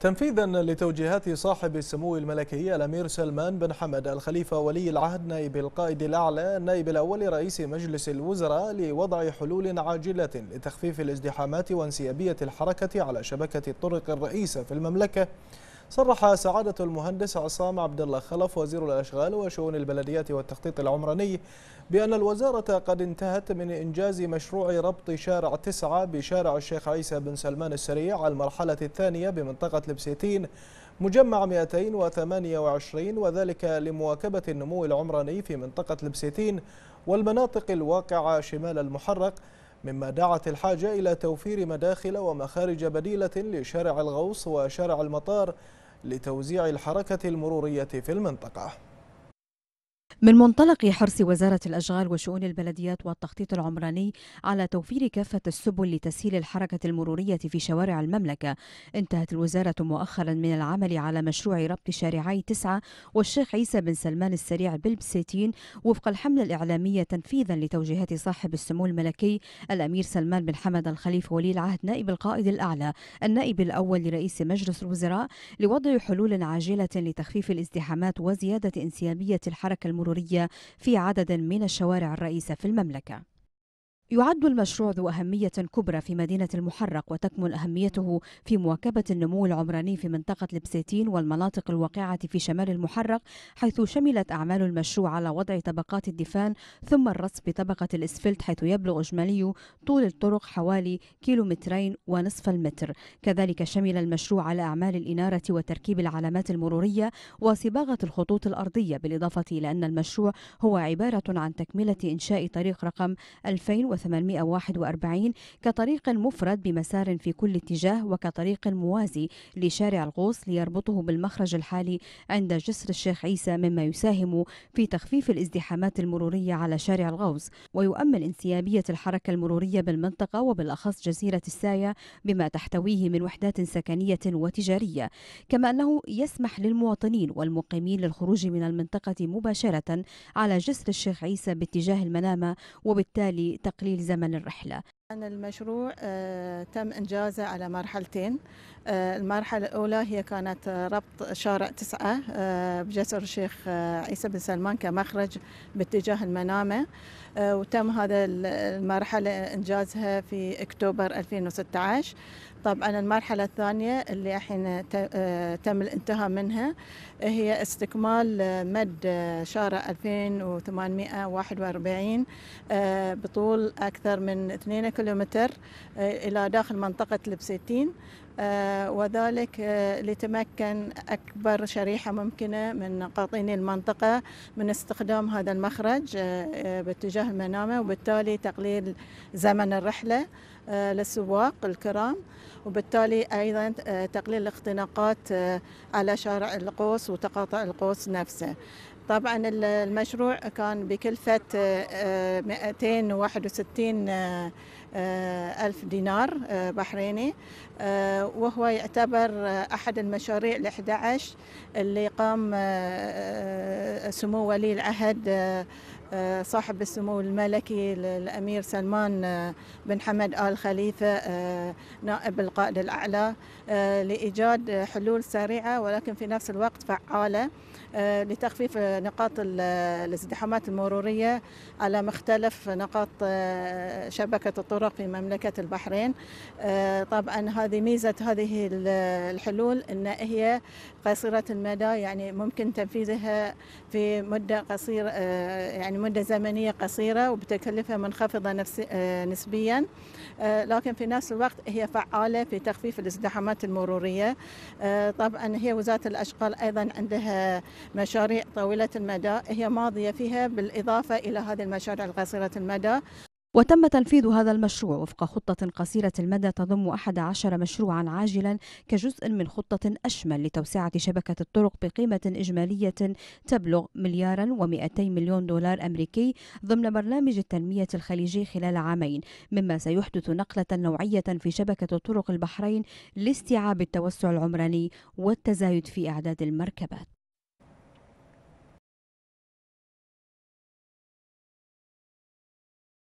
تنفيذا لتوجيهات صاحب السمو الملكي الامير سلمان بن حمد الخليفه ولي العهد نائب القائد الاعلى النائب الاول رئيس مجلس الوزراء لوضع حلول عاجله لتخفيف الازدحامات وانسيابيه الحركه على شبكه الطرق الرئيسه في المملكه صرح سعادة المهندس عصام عبد الله خلف وزير الأشغال وشؤون البلديات والتخطيط العمراني بأن الوزارة قد انتهت من إنجاز مشروع ربط شارع تسعة بشارع الشيخ عيسى بن سلمان السريع المرحلة الثانية بمنطقة لبسيتين مجمع 228 وذلك لمواكبة النمو العمراني في منطقة لبسيتين والمناطق الواقعة شمال المحرق مما دعت الحاجة إلى توفير مداخل ومخارج بديلة لشارع الغوص وشارع المطار لتوزيع الحركة المرورية في المنطقة من منطلق حرص وزارة الأشغال وشؤون البلديات والتخطيط العمراني على توفير كافة السبل لتسهيل الحركة المرورية في شوارع المملكة انتهت الوزارة مؤخرا من العمل على مشروع ربط شارعي تسعة والشيخ عيسى بن سلمان السريع بالبسيتين وفق الحملة الإعلامية تنفيذا لتوجيهات صاحب السمو الملكي الأمير سلمان بن حمد الخليفة ولي العهد نائب القائد الأعلى النائب الأول لرئيس مجلس الوزراء لوضع حلول عاجلة لتخفيف الازدحامات وزيادة انسيابية الحركة المرورية المرورية في عدد من الشوارع الرئيسة في المملكة يعد المشروع ذو أهمية كبرى في مدينة المحرق وتكمن أهميته في مواكبة النمو العمراني في منطقة لبسيتين والمناطق الواقعة في شمال المحرق حيث شملت أعمال المشروع على وضع طبقات الدفان ثم الرصف بطبقة الإسفلت حيث يبلغ إجمالي طول الطرق حوالي كيلومترين ونصف المتر كذلك شمل المشروع على أعمال الإنارة وتركيب العلامات المرورية وصباغة الخطوط الأرضية بالإضافة إلى أن المشروع هو عبارة عن تكملة إنشاء طريق رقم 2000 1841 كطريق مفرد بمسار في كل اتجاه وكطريق موازي لشارع الغوص ليربطه بالمخرج الحالي عند جسر الشيخ عيسى مما يساهم في تخفيف الازدحامات المرورية على شارع الغوص ويؤمن انسيابية الحركة المرورية بالمنطقة وبالأخص جزيرة السايا بما تحتويه من وحدات سكنية وتجارية كما أنه يسمح للمواطنين والمقيمين للخروج من المنطقة مباشرة على جسر الشيخ عيسى باتجاه المنامة وبالتالي تقليل لزمن الرحلة أن المشروع آه، تم إنجازه على مرحلتين آه، المرحلة الأولى هي كانت ربط شارع تسعة آه، بجسر الشيخ عيسى بن سلمان كمخرج باتجاه المنامة وتم هذا المرحلة إنجازها في أكتوبر 2016 طبعا المرحلة الثانية اللي الحين تم الانتهاء منها هي استكمال مد شارع 2841 بطول أكثر من 2 كيلومتر آه، إلى داخل منطقة لبسيتين آه، وذلك آه، لتمكن أكبر شريحة ممكنة من قاطني المنطقة من استخدام هذا المخرج باتجاه المنامة وبالتالي تقليل زمن الرحلة للسواق الكرام وبالتالي أيضا تقليل الاختناقات على شارع القوس وتقاطع القوس نفسه طبعا المشروع كان بكلفة 261 آه، ألف دينار آه، بحريني آه، وهو يعتبر أحد المشاريع ال 11 اللي قام سمو ولي العهد آه، صاحب السمو الملكي الأمير سلمان آه، بن حمد آل خليفة آه، نائب القائد الأعلى لإيجاد حلول سريعة ولكن في نفس الوقت فعالة لتخفيف نقاط الازدحامات المرورية على مختلف نقاط شبكة الطرق في مملكة البحرين طبعا هذه ميزة هذه الحلول أن هي قصيرة المدى يعني ممكن تنفيذها في مدة قصيرة يعني مدة زمنية قصيرة وبتكلفة منخفضة آه، نسبيا آه، لكن في نفس الوقت هي فعالة في تخفيف الازدحامات المرورية آه، طبعا هي وزارة الأشغال أيضا عندها مشاريع طويلة المدى هي ماضية فيها بالإضافة إلى هذه المشاريع القصيرة المدى وتم تنفيذ هذا المشروع وفق خطة قصيرة المدى تضم 11 مشروعا عاجلا كجزء من خطة أشمل لتوسعة شبكة الطرق بقيمة إجمالية تبلغ مليارا و200 مليون دولار أمريكي ضمن برنامج التنمية الخليجي خلال عامين مما سيحدث نقلة نوعية في شبكة طرق البحرين لاستيعاب التوسع العمراني والتزايد في أعداد المركبات